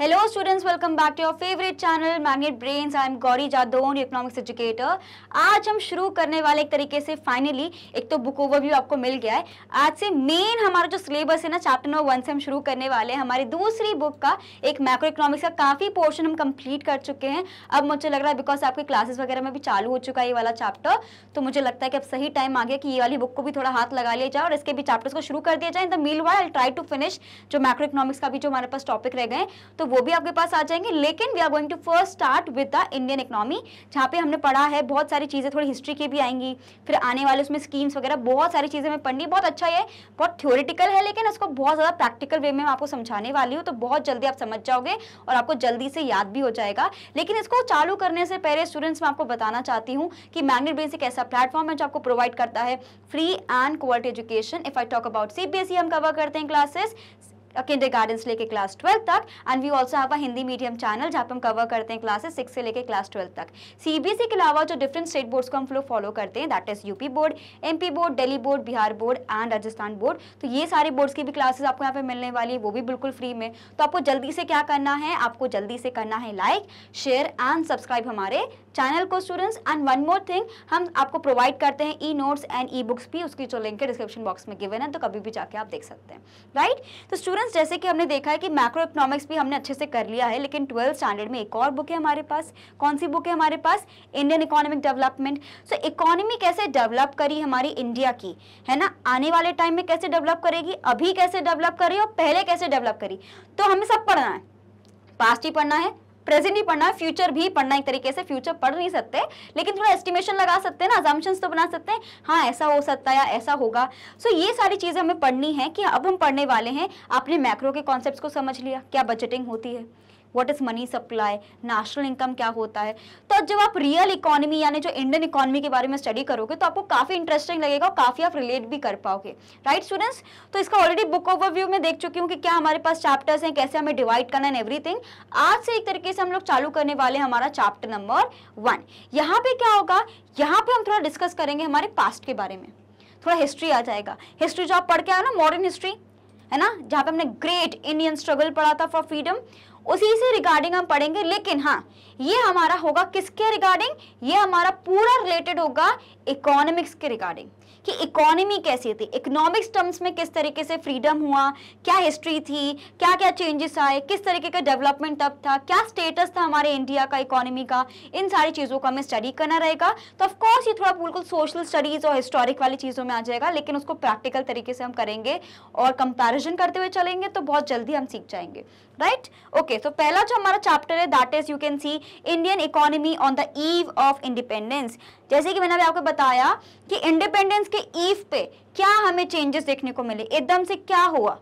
Hello students welcome back to your favourite channel magnet brains I am Gauri Jadon economics educator आज हम शुरू करने वाले एक तरीके से फाइनली एक तो बुक ओवरव्यू आपको मिल गया है आज से मेन हमारा जो सिलेबस है ना चैप्टर नंबर वन से हम शुरू करने वाले हैं हमारी दूसरी बुक का एक माइक्रो इकोनॉमिक्स का काफ़ी पोर्शन हम कंप्लीट कर चुके हैं अब मुझे लग रहा है बिकॉज आपके क्लासेस वगैरह में भी चालू हो चुका है ये वाला चैप्टर तो मुझे लगता है कि अब सही टाइम आ गया कि ये वाली बुक को भी थोड़ा हाथ लगा लिया जाए और इसके भी चैप्टर्स को शुरू कर दिया जाए in the meanwhile try to finish जो मैक्रो इकोनॉमिक्स का भी जो हमारे पास टॉपिक रह गए तो वो भी आपके पास आ जाएंगे लेकिन we are going to first start with the Indian economy जहाँ पे हमने पढ़ा है बहुत सारी चीज़ें थोड़ी हिस्ट्री की भी आएंगी फिर आने वाले उसमें स्कीम्स वगैरह बहुत सारी चीज़ें हमें पढ़नी बहुत अच्छा है बहुत थ्योरेटिकल है लेकिन उसको बहुत ज़्यादा प्रैक्टिकल वे में आपको समझाने वाली हूँ तो बहुत जल्दी आप समझ जाओगे और आपको जल्दी से याद भी हो जाएगा लेकिन इसको चालू करने से पहले स्टूडेंट्स मैं आपको बताना चाहती हूँ कि मैग्नेट बेस एक ऐसा प्लेटफॉर्म है जो आपको प्रोवाइड करता है free and quality education if I talk about CBSE हम कवर करते हैं क्लासेस किंडर गार्डन से लेकर क्लास ट्वेल्थ तक and we also have a Hindi medium channel जहाँ पर हम कवर करते हैं क्लासेस सिक्स से लेकर क्लास ट्वेल्थ तक सीबीएसई के अलावा जो डिफरेंट स्टेट बोर्ड्स को हम लोग फॉलो करते हैं that is UP board MP board Delhi board Bihar board and Rajasthan board तो ये सारे बोर्ड्स की भी क्लासेस आपको यहाँ पे मिलने वाली है वो भी बिल्कुल फ्री में तो आपको जल्दी से क्या करना है आपको जल्दी से करना है लाइक शेयर एंड सब्सक्राइब हमारे चैनल को students and one more thing हम आपको प्रोवाइड करते हैं e notes and e books भी उसकी जो लिंक है डिस्क्रिप्शन बॉक्स में गिवन है तो कभी भी जाके आप देख सकते हैं राइट तो स्टूडेंट्स जैसे कि हमने देखा है कि मैक्रो इकोनॉमिक्स भी हमने अच्छे से कर लिया है लेकिन ट्वेल्थ स्टैंडर्ड में एक और बुक है हमारे पास कौन सी बुक है हमारे पास Indian economic development so economy कैसे डेवलप करी हमारी इंडिया की है ना आने वाले टाइम में कैसे डेवलप करेगी अभी कैसे डेवलप करी और पहले कैसे डेवलप करी तो हमें सब पढ़ना है पास्ट ही पढ़ना है प्रेजेंट नहीं पढ़ना फ्यूचर भी पढ़ना एक तरीके से फ्यूचर पढ़ नहीं सकते लेकिन थोड़ा एस्टिमेशन लगा सकते हैं ना अजम्पन्स तो बना सकते हैं हाँ ऐसा हो सकता है या ऐसा होगा सो ये सारी चीज़ें हमें पढ़नी है कि अब हम पढ़ने वाले हैं आपने मैक्रो के कॉन्सेप्ट को समझ लिया क्या बजटिंग होती है what is money supply national income क्या होता है तो जब आप रियल इकोनॉमी यानी जो इंडियन इकोनॉमी के बारे में स्टडी करोगे तो आपको काफ़ी इंटरेस्टिंग लगेगा और काफ़ी आप रिलेट भी कर पाओगे राइट स्टूडेंट्स तो इसका ऑलरेडी बुक ओवरव्यू में देख चुकी हूँ कि क्या हमारे पास चैप्टर्स हैं कैसे हमें डिवाइड करना एंड एवरीथिंग आज से एक तरीके से हम लोग चालू करने वाले हैं हमारा चैप्टर नंबर वन यहाँ पे क्या होगा यहाँ पे हम थोड़ा डिस्कस करेंगे हमारे पास्ट के बारे में थोड़ा हिस्ट्री आ जाएगा हिस्ट्री जो आप पढ़ के आए ना मॉडर्न हिस्ट्री है ना जहाँ पे हमने ग्रेट इंडियन स्ट्रगल पढ़ा था फॉर फ्रीडम उसी से रिगार्डिंग हम पढ़ेंगे लेकिन हाँ ये हमारा होगा किसके रिगार्डिंग ये हमारा पूरा रिलेटेड होगा इकोनॉमिक्स के रिगार्डिंग कि इकोनॉमी कैसी थी इकोनॉमिक्स टर्म्स में किस तरीके से फ्रीडम हुआ क्या हिस्ट्री थी क्या क्या चेंजेस आए किस तरीके का डेवलपमेंट तब था क्या स्टेटस था हमारे इंडिया का इकोनॉमी का इन सारी चीज़ों का हमें स्टडी करना रहेगा तो ऑफकोर्स ये थोड़ा बिल्कुल सोशल स्टडीज़ और हिस्टोरिक वाली चीज़ों में आ जाएगा लेकिन उसको प्रैक्टिकल तरीके से हम करेंगे और कंपेरिजन करते हुए चलेंगे तो बहुत जल्दी हम सीख जाएंगे राइट ओके सो पहला जो हमारा चैप्टर है that is you can see Indian economy on the eve of independence जैसे कि मैंने अभी आपको बताया कि इंडिपेंडेंस के ईव पे क्या हमें चेंजेस देखने को मिले एकदम से क्या हुआ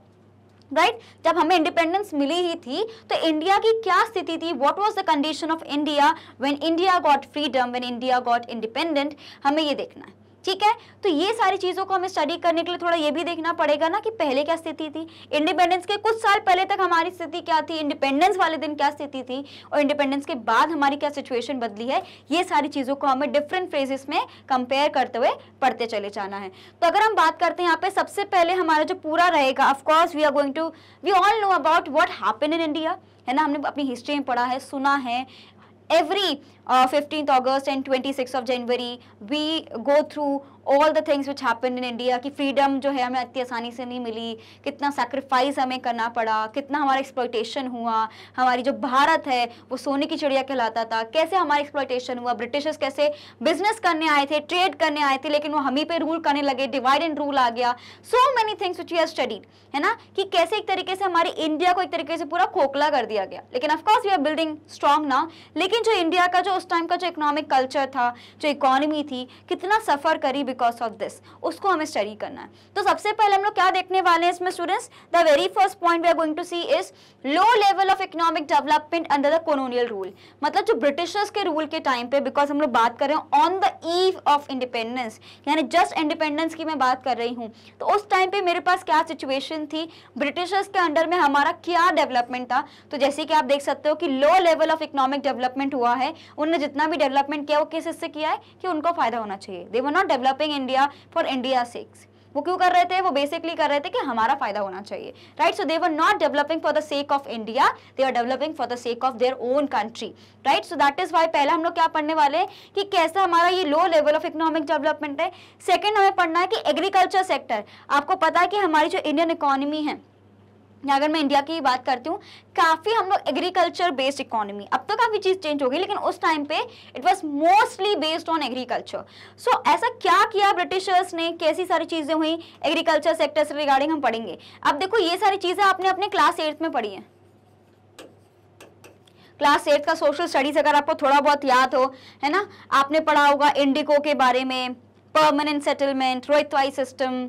राइट right? जब हमें इंडिपेंडेंस मिली ही थी तो इंडिया की क्या स्थिति थी what was the condition of India when India got freedom when India got independent हमें ये देखना है ठीक है तो ये सारी चीज़ों को हमें स्टडी करने के लिए थोड़ा ये भी देखना पड़ेगा ना कि पहले क्या स्थिति थी इंडिपेंडेंस के कुछ साल पहले तक हमारी स्थिति क्या थी इंडिपेंडेंस वाले दिन क्या स्थिति थी और इंडिपेंडेंस के बाद हमारी क्या सिचुएशन बदली है ये सारी चीज़ों को हमें डिफरेंट फ्रेजेस में कंपेयर करते हुए पढ़ते चले जाना है तो अगर हम बात करते हैं यहाँ पे सबसे पहले हमारा जो पूरा रहेगा of course we are going to we all know about what happen in India है ना हमने अपनी हिस्ट्री में पढ़ा है सुना है every fifteenth August and twenty six of January we go through all the things which happen in India कि फ्रीडम जो है हमें इतनी आसानी से नहीं मिली कितना सेक्रीफाइस हमें करना पड़ा कितना हमारा एक्सप्लोइटेशन हुआ हमारी जो भारत है वो सोने की चिड़िया कहलाता था कैसे हमारा एक्सप्लोइटेशन हुआ ब्रिटिशर्स कैसे बिजनेस करने आए थे ट्रेड करने आए थे लेकिन वो हम ही पे रूल करने लगे डिवाइड एंड रूल आ गया so many things which you are studied है ना कि कैसे एक तरीके से हमारे इंडिया को एक तरीके से पूरा खोखला कर दिया गया लेकिन of course we are building strong ना लेकिन जो इंडिया का जो उस टाइम का जो इकोनॉमिक कल्चर था जो इकोनॉमी थी कितना सफ़र करी बिकॉज ऑफ दिस उसको हमें स्टडी करना है तो सबसे पहले हम लोग क्या देखने वाले हैं इसमें students the very first point we are going to see is low level of economic development under the colonial rule मतलब जो ब्रिटिशर्स के रूल के टाइम पे बिकॉज हम लोग बात कर रहे हैं on the eve of independence यानी जस्ट इंडिपेंडेंस की मैं बात कर रही हूँ तो उस टाइम पे मेरे पास क्या सिचुएशन थी ब्रिटिशर्स के अंडर में हमारा क्या डेवलपमेंट था तो जैसे कि आप देख सकते हो कि low level of economic development हुआ है उन्होंने जितना भी डेवलपमेंट किया वो किस इससे किया है कि उनको फायदा होना चाहिए they were not developing India for India sake वो क्यों कर रहे थे वो बेसिकली कर रहे थे कि हमारा फायदा होना चाहिए right so they were not developing for the sake of India they are developing for the sake of their own country right so that is why पहले हम लोग क्या पढ़ने वाले हैं कि कैसा हमारा ये low level of economic development है सेकेंड हमें पढ़ना है कि एग्रीकल्चर सेक्टर आपको पता है कि हमारी जो इंडियन इकोनॉमी है अगर मैं इंडिया की बात करती हूँ काफ़ी हम लोग एग्रीकल्चर बेस्ड इकोनॉमी अब तो काफ़ी चीज़ चेंज हो गई लेकिन उस टाइम पे it was mostly based on agriculture so ऐसा क्या किया ब्रिटिशर्स ने कैसी सारी चीज़ें हुई एग्रीकल्चर सेक्टर से रिगार्डिंग हम पढ़ेंगे अब देखो ये सारी चीज़ें आपने अपने क्लास एट्थ में पढ़ी है क्लास एट्थ का सोशल स्टडीज़ अगर आपको थोड़ा बहुत याद हो है ना आपने पढ़ा होगा इंडिको के बारे में परमानेंट सेटलमेंट रोहित सिस्टम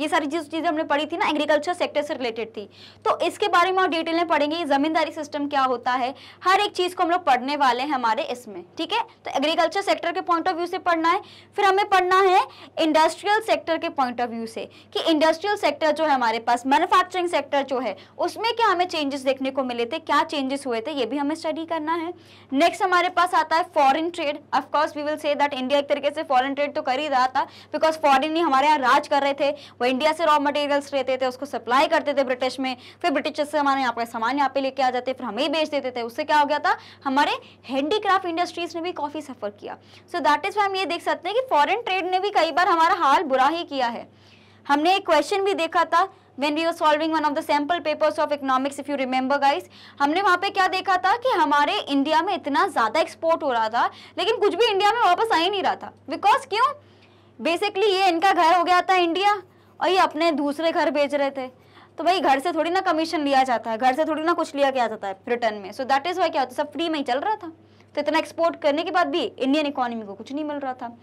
ये सारी जिस चीज़ें हमने पढ़ी थी ना एग्रीकल्चर सेक्टर से रिलेटेड थी तो इसके बारे में और डिटेल में पढ़ेंगे ये ज़मींदारी सिस्टम क्या होता है हर एक चीज़ को हम लोग पढ़ने वाले हैं हमारे इसमें ठीक है तो एग्रीकल्चर सेक्टर के पॉइंट ऑफ व्यू से पढ़ना है फिर हमें पढ़ना है इंडस्ट्रियल सेक्टर के पॉइंट ऑफ व्यू से कि इंडस्ट्रियल सेक्टर जो है हमारे पास मैनुफैक्चरिंग सेक्टर जो है उसमें क्या हमें चेंजेस देखने को मिले थे क्या चेंजेस हुए थे ये भी हमें स्टडी करना है नेक्स्ट हमारे पास आता है foreign trade of course we will say that India एक तरीके से फॉरन ट्रेड तो कर ही रहा था बिकॉज फॉरन ही हमारे यहाँ राज कर रहे थे वो इंडिया से रॉ मटेरियल्स लेते थे उसको सप्लाई करते थे ब्रिटिश में फिर ब्रिटिश से हमारे यहाँ पर सामान यहाँ पे लेके आ जाते फिर हमें बेच देते थे उससे क्या हो गया था हमारे हैंडीक्राफ्ट इंडस्ट्रीज ने भी काफ़ी सफ़र किया सो दैट इज़ हम ये देख सकते हैं कि फॉरन ट्रेड ने भी कई बार हमारा हाल बुरा ही किया है हमने एक क्वेश्चन भी देखा था when we were solving one of the sample papers of economics if you remember guys हमने वहाँ पे क्या देखा था कि हमारे इंडिया में इतना ज़्यादा एक्सपोर्ट हो रहा था लेकिन कुछ भी इंडिया में वापस आ ही नहीं रहा था बिकॉज क्यों बेसिकली ये इनका घर हो गया था इंडिया और ये अपने दूसरे घर बेच रहे थे तो भाई घर से थोड़ी ना कमीशन लिया जाता है घर से थोड़ी ना कुछ लिया गया जाता है रिटर्न में सो दैट इज़ वाई क्या होता है सब फ्री में ही चल रहा था तो इतना एक्सपोर्ट करने के बाद भी इंडियन इकोनॉमी को कुछ नहीं मिल रहा था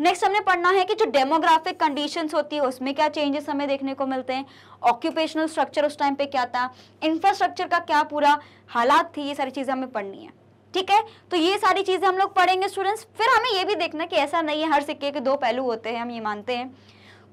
नेक्स्ट हमने पढ़ना है कि जो डेमोग्राफिक कंडीशंस होती है उसमें क्या चेंजेस हमें देखने को मिलते हैं ऑक्यूपेशनल स्ट्रक्चर उस टाइम पे क्या था इंफ्रास्ट्रक्चर का क्या पूरा हालात थी ये सारी चीज़ें हमें पढ़नी है ठीक है तो ये सारी चीज़ें हम लोग पढ़ेंगे स्टूडेंट्स फिर हमें ये भी देखना कि ऐसा नहीं है हर सिक्के के दो पहलू होते हैं हम ये मानते हैं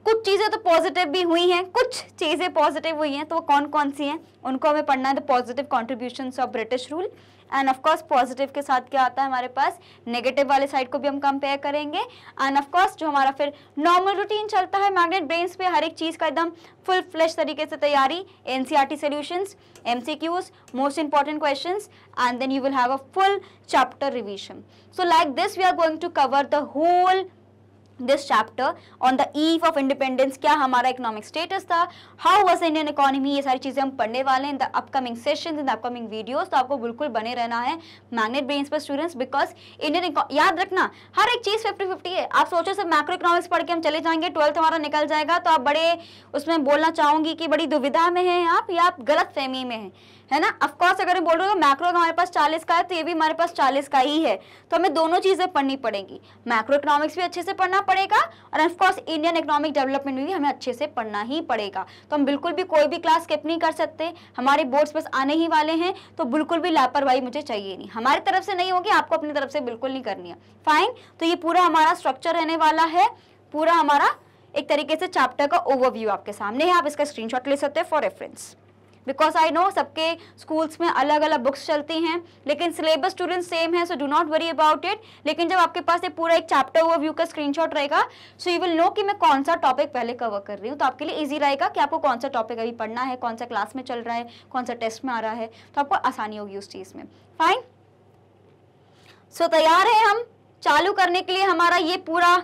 कुछ चीज़ें तो पॉजिटिव भी हुई हैं कुछ चीज़ें पॉजिटिव हुई हैं तो वो कौन कौन सी हैं उनको हमें पढ़ना है the positive contribution of British rule and of course positive के साथ क्या आता है हमारे पास नेगेटिव वाले साइड को भी हम कंपेयर करेंगे एंड ऑफ कोर्स जो हमारा फिर नॉर्मल रूटीन चलता है मैग्नेट ब्रेन्स पे हर एक चीज़ का एकदम फुल फ्लैश तरीके से तैयारी N C R T solutions M C Qs most important question and then you will have a full chapter revision so like this we are going to cover the whole this chapter on the eve of independence क्या हमारा economic status था how was Indian economy ये सारी चीज़ें हम पढ़ने वाले हैं the upcoming session in the upcoming videos तो आपको बिल्कुल बने रहना है मैग्नेट ब्रेन पर स्टूडेंट्स बिकॉज इंडियन याद रखना हर एक चीज़ फिफ्टी फिफ्टी है आप सोचो सर माइक्रो इकोनॉमिक्स पढ़ के हम चले जाएंगे ट्वेल्थ हमारा निकल जाएगा तो आप बड़े उसमें बोलना चाहूँगी कि बड़ी दुविधा में हैं आप या आप गलत फहमी में हैं है ना अफकोर्स अगर बोल रहा हूँ मैक्रो तो तो हमारे पास चालीस का है तो ये भी हमारे पास चालीस का ही है तो हमें दोनों चीज़ें पढ़नी पड़ेगी मैक्रो इकोनॉमिक्स भी अच्छे से पढ़ना पड़ेगा और अफकोर्स इंडियन इकोनॉमिक डेवलपमेंट भी हमें अच्छे से पढ़ना ही पड़ेगा तो हम बिल्कुल भी कोई भी क्लास स्किप नहीं कर सकते हमारे बोर्ड्स बस आने ही वाले हैं तो बिल्कुल भी लापरवाही मुझे चाहिए नहीं हमारी तरफ से नहीं होगी आपको अपनी तरफ से बिल्कुल नहीं करनी है फाइन तो ये पूरा हमारा स्ट्रक्चर रहने वाला है पूरा हमारा एक तरीके से चैप्टर का ओवरव्यू आपके सामने है आप इसका स्क्रीनशॉट ले सकते हैं for reference because I know सबके स्कूल्स में अलग अलग बुक्स चलती हैं लेकिन सिलेबस स्टूडेंट सेम है so do not worry about it लेकिन जब आपके पास ये पूरा एक चैप्टर हुआ व्यू का स्क्रीनशॉट रहेगा सो यू विल नो कि मैं कौन सा टॉपिक पहले कवर कर रही हूँ तो आपके लिए ईजी रहेगा कि आपको कौन सा टॉपिक अभी पढ़ना है कौन सा क्लास में चल रहा है कौन सा टेस्ट में आ रहा है तो आपको आसानी होगी उस चीज़ में फाइन सो so, तैयार है हम चालू करने के लिए हमारा ये पूरा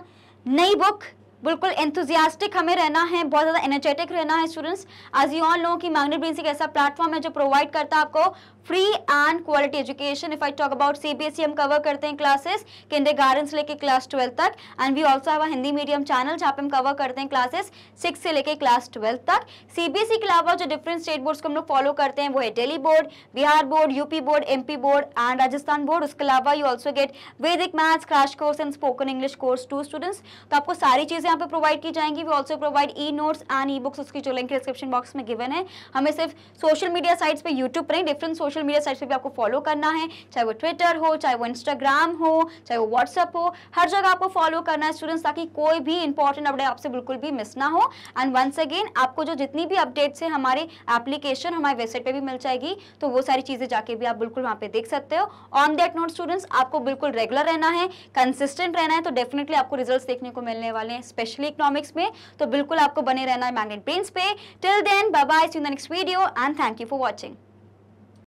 नई बुक बिल्कुल एंथुजियास्टिक हमें रहना है बहुत ज़्यादा एनर्जेटिक रहना है स्टूडेंट्स आज यू ऑन लोगों कि मैग्नेट ब्रिंस एक ऐसा प्लेटफॉर्म है जो प्रोवाइड करता है आपको free and quality education if I talk about CBSE हम कवर करते हैं क्लासेस किंडर गार्डन से लेके क्लास ट्वेल्थ तक and we also have Hindi medium channel जहाँ पे हम कवर करते हैं क्लासेस सिक्स से लेके क्लास ट्वेल्थ तक सीबीएसई e के अलावा जो डिफरेंट स्टेट बोर्ड्स को हम लोग फॉलो करते हैं वो है Delhi board Bihar board UP board MP board and Rajasthan board उसके अलावा you also get Vedic maths crash course and spoken English course to students तो आपको सारी चीज़ें यहाँ पे प्रोवाइड की जाएंगी we also provide e notes and e books उसकी जो लिंक डिस्क्रिप्शन बॉक्स में गिवन है हमें सिर्फ सोशल मीडिया साइट्स पर यूट्यूब पर different social social media sites पे भी आपको फॉलो करना है चाहे वो ट्विटर हो चाहे वो इंस्टाग्राम हो चाहे वो व्हाट्सअप हो हर जगह आपको फॉलो करना है स्टूडेंट्स ताकि कोई भी इंपॉर्टेंट अपडेट आपसे बिल्कुल भी मिस ना हो एंड वंस अगेन आपको जो जितनी भी अपडेट्स है हमारे एप्लीकेशन हमारे वेबसाइट पर भी मिल जाएगी तो वो सारी चीज़ें जाके भी आप बिल्कुल वहाँ पर देख सकते हो ऑन दैट नोट स्टूडेंट्स आपको बिल्कुल रेगुलर रहना है कंसिस्टेंट रहना है तो डेफिनेटली आपको रिजल्ट देखने को मिलने वाले हैं स्पेशली इकोनॉमिक्स में तो बिल्कुल आपको बने रहना है मैग्नेट ब्रेन्स पे till then bye bye see in the next video and thank you for watching